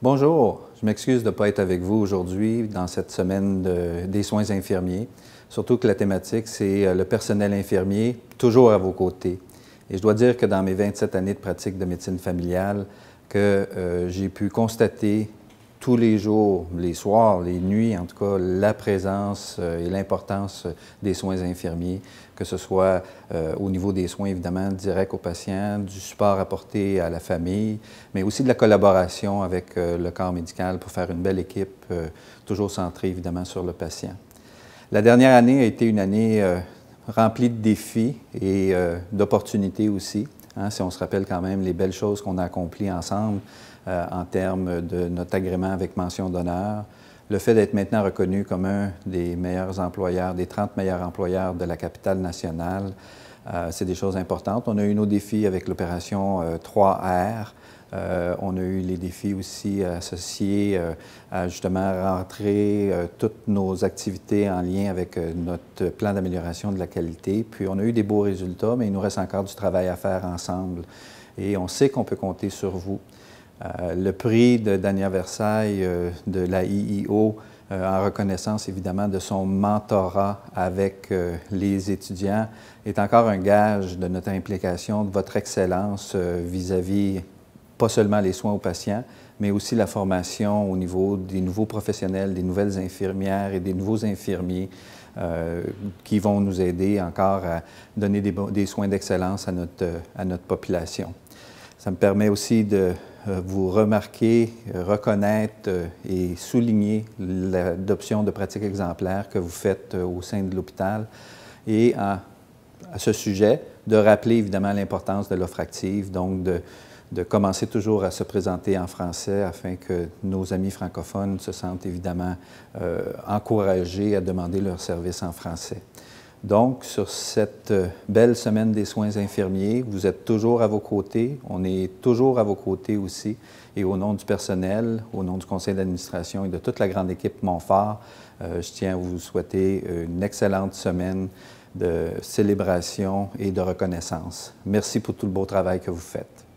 Bonjour, je m'excuse de ne pas être avec vous aujourd'hui dans cette semaine des soins infirmiers, surtout que la thématique, c'est euh, le personnel infirmier, toujours à vos côtés. Et je dois dire que dans mes 27 années de pratique de médecine familiale, que euh, j'ai pu constater tous les jours, les soirs, les nuits, en tout cas, la présence euh, et l'importance euh, des soins infirmiers, que ce soit euh, au niveau des soins, évidemment, directs aux patients, du support apporté à la famille, mais aussi de la collaboration avec le corps médical pour faire une belle équipe, toujours centrée, évidemment, sur le patient. La dernière année a été une année remplie de défis et d'opportunités aussi. Hein, si on se rappelle quand même les belles choses qu'on a accomplies ensemble euh, en termes de notre agrément avec mention d'honneur, le fait d'être maintenant reconnu comme un des meilleurs employeurs, des 30 meilleurs employeurs de la capitale nationale, euh, c'est des choses importantes. On a eu nos défis avec l'opération 3R. Euh, euh, on a eu les défis aussi associés à justement rentrer toutes nos activités en lien avec notre plan d'amélioration de la qualité. Puis on a eu des beaux résultats, mais il nous reste encore du travail à faire ensemble. Et on sait qu'on peut compter sur vous. Euh, le prix de Dania Versailles euh, de la IIO euh, en reconnaissance évidemment de son mentorat avec les étudiants est encore un gage de notre implication, de votre excellence vis-à-vis pas seulement les soins aux patients, mais aussi la formation au niveau des nouveaux professionnels, des nouvelles infirmières et des nouveaux infirmiers qui vont nous aider encore à donner des, des soins d'excellence à notre, à notre population. Ça me permet aussi de euh, vous remarquer, euh, reconnaître euh, et souligner l'adoption de pratiques exemplaires que vous faites au sein de l'hôpital et à, ce sujet, de rappeler évidemment l'importance de l'offre active, donc de, commencer toujours à se présenter en français afin que nos amis francophones se sentent évidemment encouragés à demander leurs services en français. Donc, sur cette euh, belle semaine des soins infirmiers, vous êtes toujours à vos côtés. On est toujours à vos côtés aussi. Et au nom du personnel, au nom du conseil d'administration et de toute la grande équipe Montfort, euh, je tiens à vous souhaiter une excellente semaine de célébration et de reconnaissance. Merci pour tout le beau travail que vous faites.